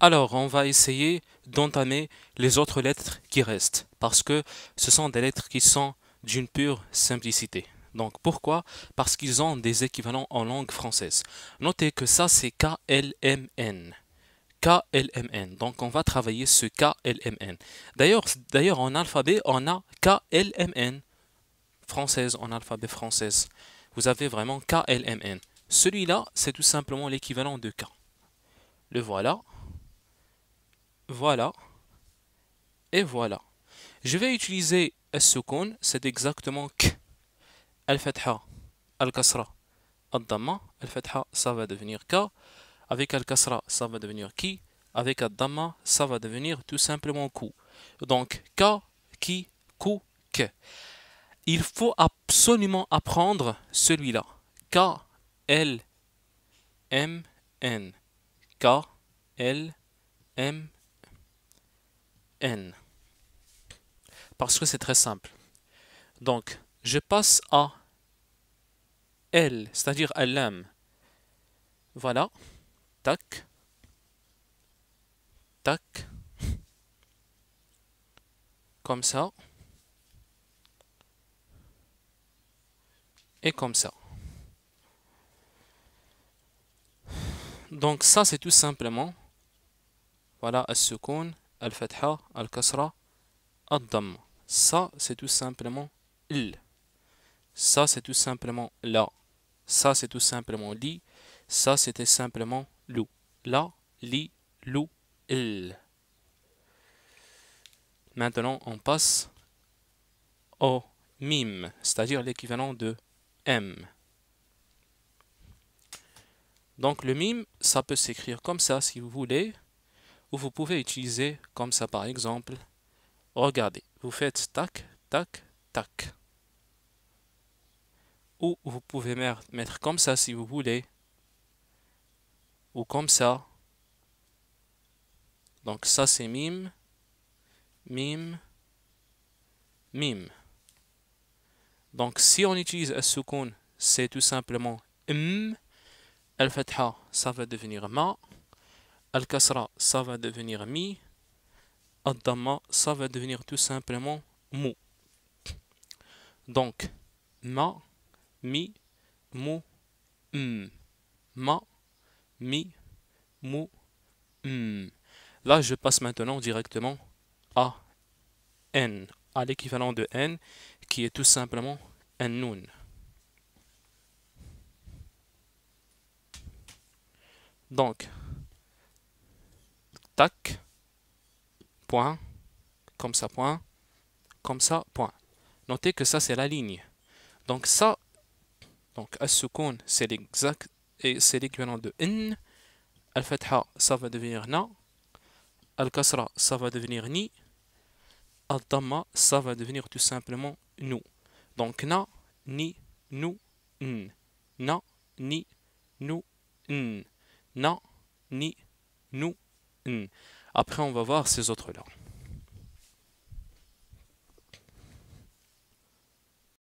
Alors, on va essayer d'entamer les autres lettres qui restent, parce que ce sont des lettres qui sont d'une pure simplicité. Donc pourquoi Parce qu'ils ont des équivalents en langue française. Notez que ça c'est KLMN. KLMN. Donc on va travailler ce KLMN. D'ailleurs, d'ailleurs en alphabet, on a KLMN française en alphabet française. Vous avez vraiment KLMN. Celui-là, c'est tout simplement l'équivalent de K. Le voilà voilà, et voilà. Je vais utiliser As-Sukun, c'est exactement Kasra, al الكسرة al Fetha, ça va devenir K. avec Kasra, ça va devenir qui avec Dama, ça va devenir tout simplement Kou. donc K, qui Kou, K. il faut absolument apprendre celui-là K L M N K L M n. Parce que c'est très simple. Donc, je passe à L, c'est-à-dire à, l'âme. Voilà. Tac. Tac. Comme ça. Et comme ça. Donc ça, c'est tout simplement, voilà, à seconde al-fatha, al-kasra, al Ça, c'est tout simplement il. Ça, c'est tout simplement la. Ça, c'est tout simplement li. Ça, c'était simplement lou. La, li, lou, il. Maintenant, on passe au mime, c'est-à-dire l'équivalent de m. Donc le mime, ça peut s'écrire comme ça si vous voulez ou vous pouvez utiliser comme ça par exemple. Regardez, vous faites tac, tac, tac. Ou vous pouvez mettre comme ça si vous voulez. Ou comme ça. Donc ça c'est mime, mime, mime. Donc si on utilise un soukoun, c'est tout simplement m. Al-fatha, ça va devenir ma. Al-Kasra, ça va devenir mi. Adama, ça va devenir tout simplement mou. Donc, ma, mi, mou, m. Ma, mi, mou, m. Là, je passe maintenant directement à n, à l'équivalent de n, qui est tout simplement un nun. Donc, tac, point, comme ça, point, comme ça, point. Notez que ça, c'est la ligne. Donc ça, donc as-sukun, c'est l'exact, et c'est l'équivalent de n al-fatha, ça va devenir na, al-kasra, ça va devenir ni, al-damma, ça va devenir tout simplement nous. Donc na, ni, nous, n. Na, ni, nous, n. Na, ni, nous, après, on va voir ces autres-là.